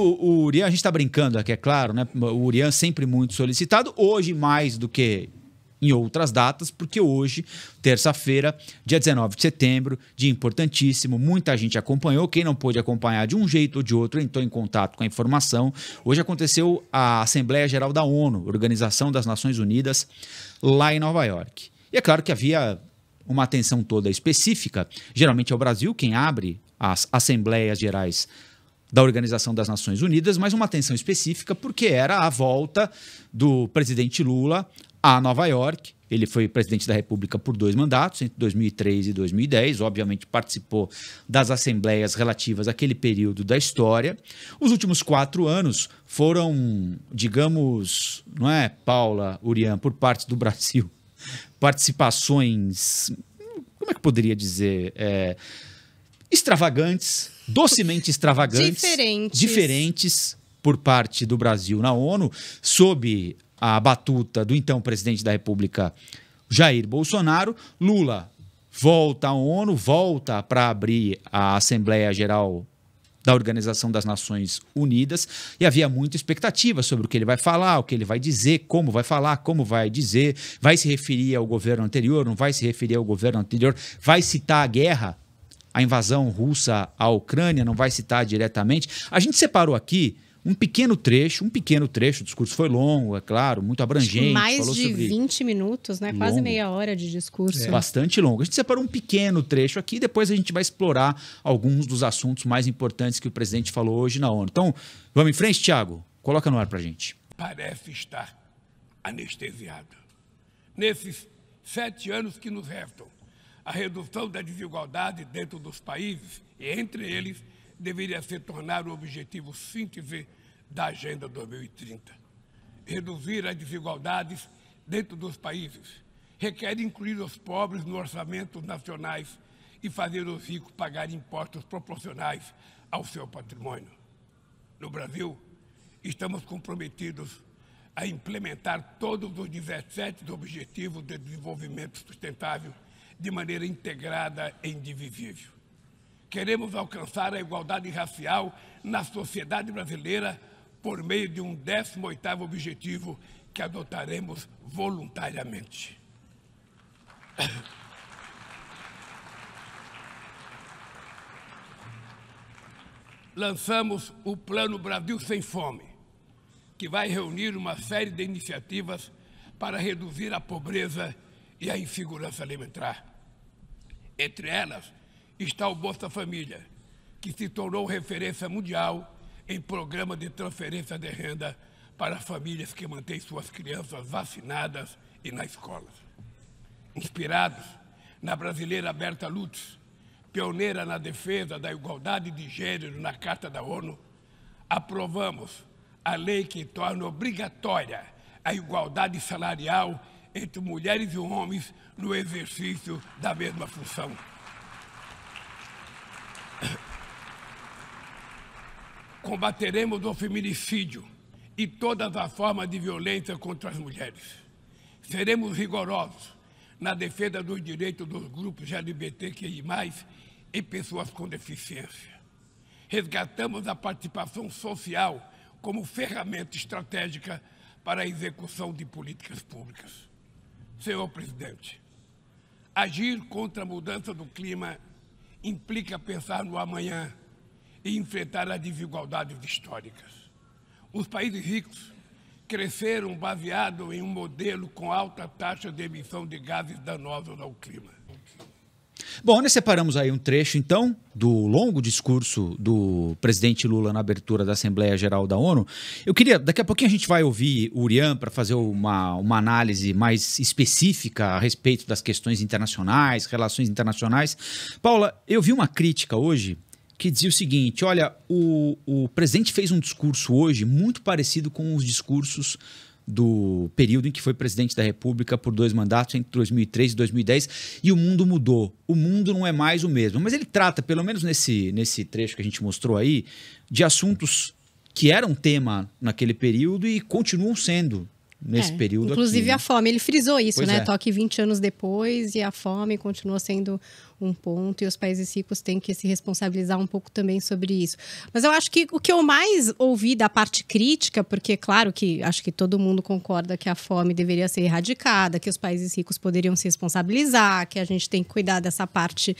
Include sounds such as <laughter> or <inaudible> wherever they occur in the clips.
O, o Urian, a gente está brincando aqui, é claro, né? O Urian sempre muito solicitado, hoje mais do que em outras datas, porque hoje, terça-feira, dia 19 de setembro, dia importantíssimo, muita gente acompanhou, quem não pôde acompanhar de um jeito ou de outro entrou em contato com a informação. Hoje aconteceu a Assembleia Geral da ONU, Organização das Nações Unidas, lá em Nova York. E é claro que havia uma atenção toda específica, geralmente é o Brasil quem abre as Assembleias Gerais da Organização das Nações Unidas, mas uma atenção específica porque era a volta do presidente Lula a Nova York. Ele foi presidente da República por dois mandatos, entre 2003 e 2010. Obviamente, participou das assembleias relativas àquele período da história. Os últimos quatro anos foram, digamos, não é, Paula Urian, por parte do Brasil, <laughs> participações. Como é que poderia dizer? É, extravagantes, docemente <laughs> extravagantes, diferentes. diferentes por parte do Brasil na ONU, sob a batuta do então presidente da República Jair Bolsonaro, Lula volta à ONU, volta para abrir a Assembleia Geral da Organização das Nações Unidas e havia muita expectativa sobre o que ele vai falar, o que ele vai dizer, como vai falar, como vai dizer, vai se referir ao governo anterior, não vai se referir ao governo anterior, vai citar a guerra a invasão russa à Ucrânia, não vai citar diretamente. A gente separou aqui um pequeno trecho, um pequeno trecho, o discurso foi longo, é claro, muito abrangente. Mais de sobre... 20 minutos, né? Longo. Quase meia hora de discurso. É. Bastante longo. A gente separou um pequeno trecho aqui, depois a gente vai explorar alguns dos assuntos mais importantes que o presidente falou hoje na ONU. Então, vamos em frente, Tiago? Coloca no ar a gente. Parece estar anestesiado. Nesses sete anos que nos restam, a redução da desigualdade dentro dos países e entre eles deveria se tornar o objetivo síntese da Agenda 2030. Reduzir as desigualdades dentro dos países requer incluir os pobres no orçamento nacionais e fazer os ricos pagar impostos proporcionais ao seu patrimônio. No Brasil, estamos comprometidos a implementar todos os 17 objetivos de desenvolvimento sustentável de maneira integrada e indivisível. Queremos alcançar a igualdade racial na sociedade brasileira por meio de um 18º objetivo que adotaremos voluntariamente. Lançamos o Plano Brasil Sem Fome, que vai reunir uma série de iniciativas para reduzir a pobreza e a insegurança alimentar. Entre elas está o Bolsa Família, que se tornou referência mundial em programa de transferência de renda para famílias que mantêm suas crianças vacinadas e na escola. Inspirados na brasileira Berta Lutz, pioneira na defesa da igualdade de gênero na Carta da ONU, aprovamos a lei que torna obrigatória a igualdade salarial entre mulheres e homens no exercício da mesma função. Combateremos o feminicídio e todas as formas de violência contra as mulheres. Seremos rigorosos na defesa dos direitos dos grupos LGBTQI, e pessoas com deficiência. Resgatamos a participação social como ferramenta estratégica para a execução de políticas públicas. Senhor presidente, agir contra a mudança do clima implica pensar no amanhã e enfrentar as desigualdades históricas. Os países ricos cresceram baseado em um modelo com alta taxa de emissão de gases danosos ao clima. Bom, nós separamos aí um trecho, então, do longo discurso do presidente Lula na abertura da Assembleia Geral da ONU. Eu queria, daqui a pouquinho a gente vai ouvir o Urian para fazer uma, uma análise mais específica a respeito das questões internacionais, relações internacionais. Paula, eu vi uma crítica hoje que dizia o seguinte: olha, o, o presidente fez um discurso hoje muito parecido com os discursos do período em que foi presidente da República por dois mandatos, entre 2003 e 2010, e o mundo mudou. O mundo não é mais o mesmo. Mas ele trata, pelo menos nesse, nesse trecho que a gente mostrou aí, de assuntos que eram tema naquele período e continuam sendo nesse é, período. Inclusive aqui, né? a fome, ele frisou isso, pois né? É. Toque 20 anos depois e a fome continua sendo um ponto e os países ricos têm que se responsabilizar um pouco também sobre isso. Mas eu acho que o que eu mais ouvi da parte crítica, porque claro que acho que todo mundo concorda que a fome deveria ser erradicada, que os países ricos poderiam se responsabilizar, que a gente tem que cuidar dessa parte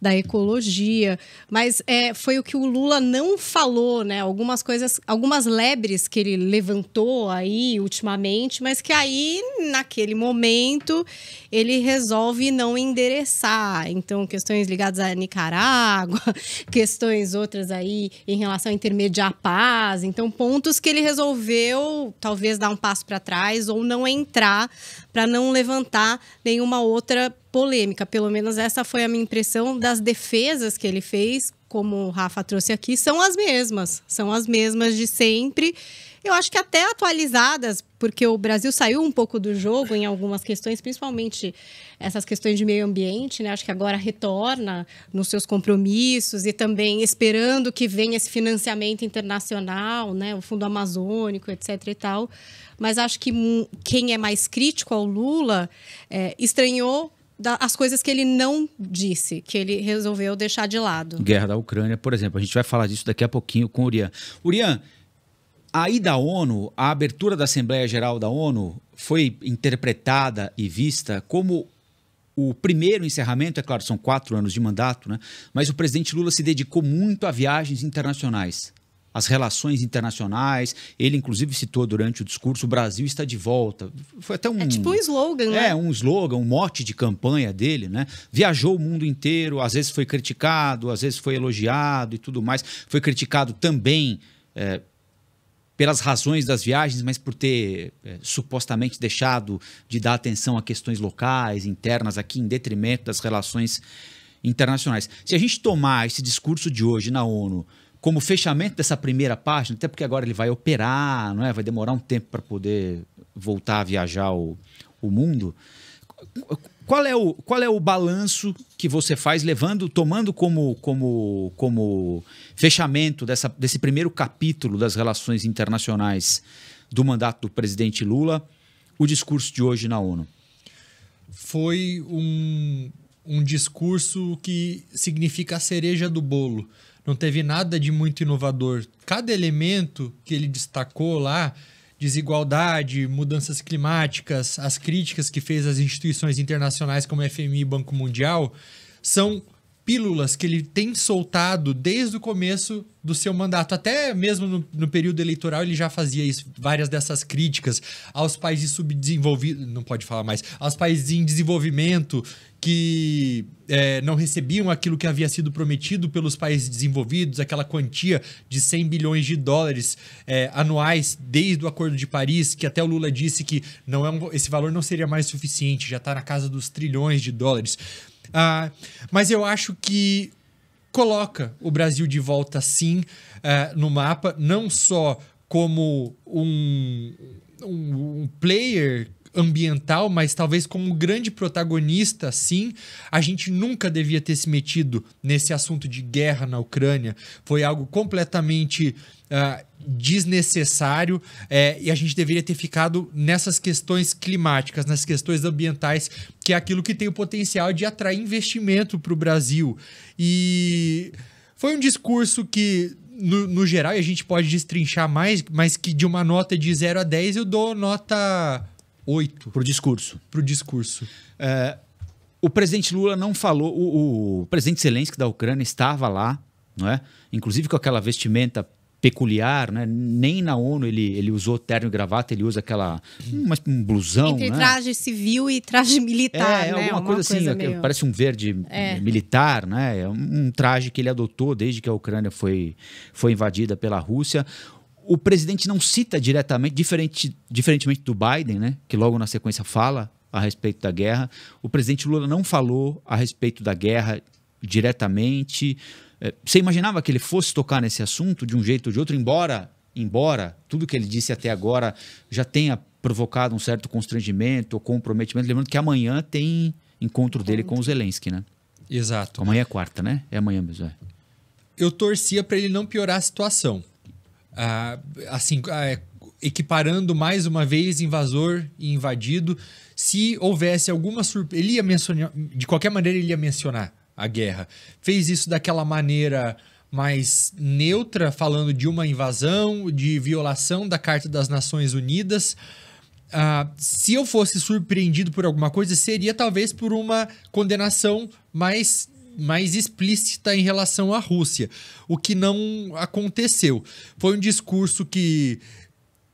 da ecologia, mas é, foi o que o Lula não falou, né? Algumas coisas, algumas lebres que ele levantou aí ultimamente, mas que aí naquele momento ele resolve não endereçar. Então, então, questões ligadas à Nicarágua, <laughs> questões outras aí em relação a intermediar paz. Então, pontos que ele resolveu talvez dar um passo para trás ou não entrar para não levantar nenhuma outra polêmica. Pelo menos essa foi a minha impressão das defesas que ele fez, como o Rafa trouxe aqui, são as mesmas, são as mesmas de sempre. Eu acho que até atualizadas, porque o Brasil saiu um pouco do jogo em algumas questões, principalmente essas questões de meio ambiente, né? Acho que agora retorna nos seus compromissos e também esperando que venha esse financiamento internacional, né? O Fundo Amazônico, etc. e tal. Mas acho que quem é mais crítico ao Lula é, estranhou as coisas que ele não disse, que ele resolveu deixar de lado. Guerra da Ucrânia, por exemplo. A gente vai falar disso daqui a pouquinho com o Urian. Urian, a ida à ONU, a abertura da Assembleia Geral da ONU, foi interpretada e vista como o primeiro encerramento, é claro, são quatro anos de mandato, né? mas o presidente Lula se dedicou muito a viagens internacionais, às relações internacionais. Ele, inclusive, citou durante o discurso: o Brasil está de volta. Foi até um. É tipo um slogan, é, né? É, um slogan, um mote de campanha dele, né? Viajou o mundo inteiro, às vezes foi criticado, às vezes foi elogiado e tudo mais. Foi criticado também. É, pelas razões das viagens, mas por ter é, supostamente deixado de dar atenção a questões locais, internas aqui, em detrimento das relações internacionais. Se a gente tomar esse discurso de hoje na ONU como fechamento dessa primeira página, até porque agora ele vai operar, não é? vai demorar um tempo para poder voltar a viajar o, o mundo qual é o, qual é o balanço que você faz levando, tomando como, como, como fechamento dessa, desse primeiro capítulo das relações internacionais do mandato do presidente Lula, o discurso de hoje na ONU? Foi um, um discurso que significa a cereja do bolo. Não teve nada de muito inovador. Cada elemento que ele destacou lá desigualdade, mudanças climáticas, as críticas que fez às instituições internacionais como FMI e Banco Mundial, são pílulas que ele tem soltado desde o começo do seu mandato. Até mesmo no, no período eleitoral ele já fazia isso, várias dessas críticas aos países subdesenvolvidos, não pode falar mais, aos países em desenvolvimento que é, não recebiam aquilo que havia sido prometido pelos países desenvolvidos, aquela quantia de 100 bilhões de dólares é, anuais desde o Acordo de Paris, que até o Lula disse que não é um, esse valor não seria mais suficiente, já está na casa dos trilhões de dólares. Ah, mas eu acho que coloca o Brasil de volta, sim, ah, no mapa, não só como um, um, um player ambiental, mas talvez como grande protagonista, sim, a gente nunca devia ter se metido nesse assunto de guerra na Ucrânia. Foi algo completamente uh, desnecessário é, e a gente deveria ter ficado nessas questões climáticas, nas questões ambientais, que é aquilo que tem o potencial de atrair investimento para o Brasil. E foi um discurso que no, no, geral, e a gente pode destrinchar mais, mas que de uma nota de 0 a 10 eu dou nota 8. Para o discurso. Para o discurso. É, o presidente Lula não falou, o, o, presidente Zelensky da Ucrânia estava lá, não é? inclusive com aquela vestimenta peculiar, né? Nem na ONU ele, ele usou terno e gravata, ele usa aquela uma, um blusão, Entre né? traje civil e traje militar, é, né? Alguma, alguma coisa, assim, coisa assim, meio... parece um verde é. militar, né? É um traje que ele adotou desde que a Ucrânia foi, foi invadida pela Rússia o presidente não cita diretamente, diferente, diferentemente do Biden, né, que logo na sequência fala a respeito da guerra, o presidente Lula não falou a respeito da guerra diretamente. É, você imaginava que ele fosse tocar nesse assunto de um jeito ou de outro, embora, embora tudo que ele disse até agora já tenha provocado um certo constrangimento ou comprometimento, lembrando que amanhã tem encontro dele com o Zelensky, né? Exato. Amanhã é quarta, né? É amanhã mesmo. É. Eu torcia para ele não piorar a situação. Ah, assim, ah, é, equiparando mais uma vez invasor e invadido. Se houvesse alguma surpresa, ele ia mencionar, de qualquer maneira, ele ia mencionar a guerra. Fez isso daquela maneira mais neutra, falando de uma invasão, de violação da Carta das Nações Unidas. Ah, se eu fosse surpreendido por alguma coisa, seria talvez por uma condenação mais mais explícita em relação à Rússia, o que não aconteceu. Foi um discurso que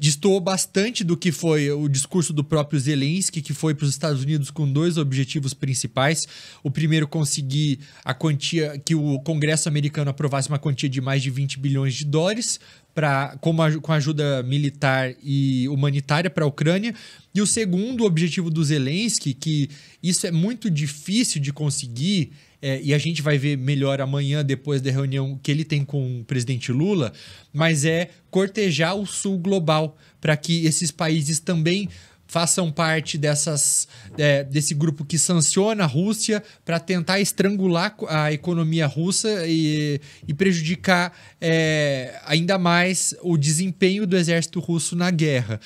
distoou bastante do que foi o discurso do próprio Zelensky, que foi para os Estados Unidos com dois objetivos principais. O primeiro, conseguir a quantia que o Congresso americano aprovasse uma quantia de mais de 20 bilhões de dólares para com, com ajuda militar e humanitária para a Ucrânia. E o segundo objetivo do Zelensky, que isso é muito difícil de conseguir, é, e a gente vai ver melhor amanhã depois da reunião que ele tem com o presidente Lula, mas é cortejar o sul global para que esses países também façam parte dessas, é, desse grupo que sanciona a Rússia para tentar estrangular a economia russa e, e prejudicar é, ainda mais o desempenho do exército russo na guerra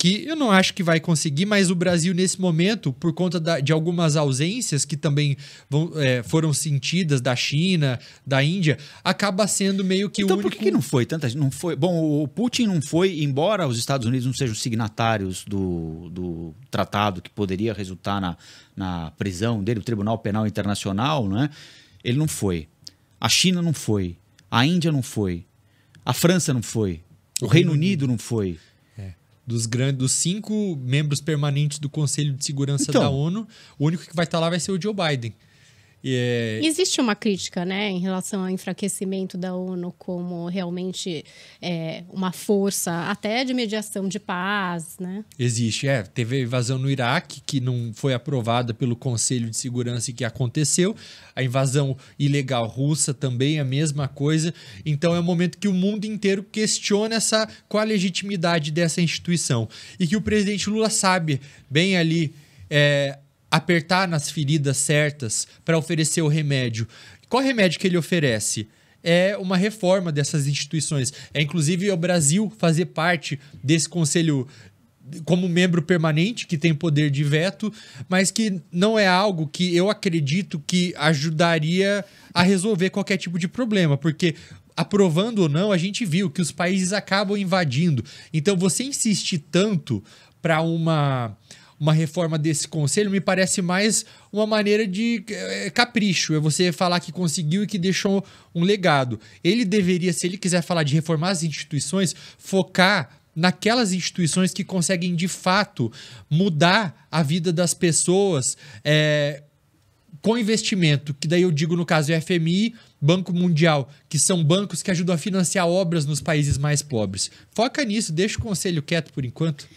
que eu não acho que vai conseguir, mas o Brasil, nesse momento, por conta da, de algumas ausências que também vão, é, foram sentidas da China, da Índia, acaba sendo meio que então, o único... Então por que, não foi tanta não foi Bom, o Putin não foi, embora os Estados Unidos não sejam signatários do, do tratado que poderia resultar na, na prisão dele, o Tribunal Penal Internacional, né? ele não foi. A China não foi. A Índia não foi. A França não foi. O, o Reino, Reino Unido não foi dos grandes, dos cinco membros permanentes do Conselho de Segurança então, da ONU, o único que vai estar lá vai ser o Joe Biden. E é... Existe uma crítica né, em relação ao enfraquecimento da ONU como realmente é, uma força até de mediação de paz. Né? Existe, é. Teve a invasão no Iraque, que não foi aprovada pelo Conselho de Segurança e que aconteceu. A invasão ilegal russa também, a mesma coisa. Então é um momento que o mundo inteiro questiona essa, qual a legitimidade dessa instituição. E que o presidente Lula sabe bem ali. É, apertar nas feridas certas para oferecer o remédio. Qual remédio que ele oferece? É uma reforma dessas instituições. É inclusive o Brasil fazer parte desse conselho como membro permanente que tem poder de veto, mas que não é algo que eu acredito que ajudaria a resolver qualquer tipo de problema, porque aprovando ou não, a gente viu que os países acabam invadindo. Então você insiste tanto para uma uma reforma desse conselho me parece mais uma maneira de eh, capricho. É você falar que conseguiu e que deixou um legado. Ele deveria, se ele quiser falar de reformar as instituições, focar naquelas instituições que conseguem de fato mudar a vida das pessoas é, com investimento, que daí eu digo no caso é FMI, Banco Mundial, que são bancos que ajudam a financiar obras nos países mais pobres. Foca nisso, deixa o conselho quieto por enquanto.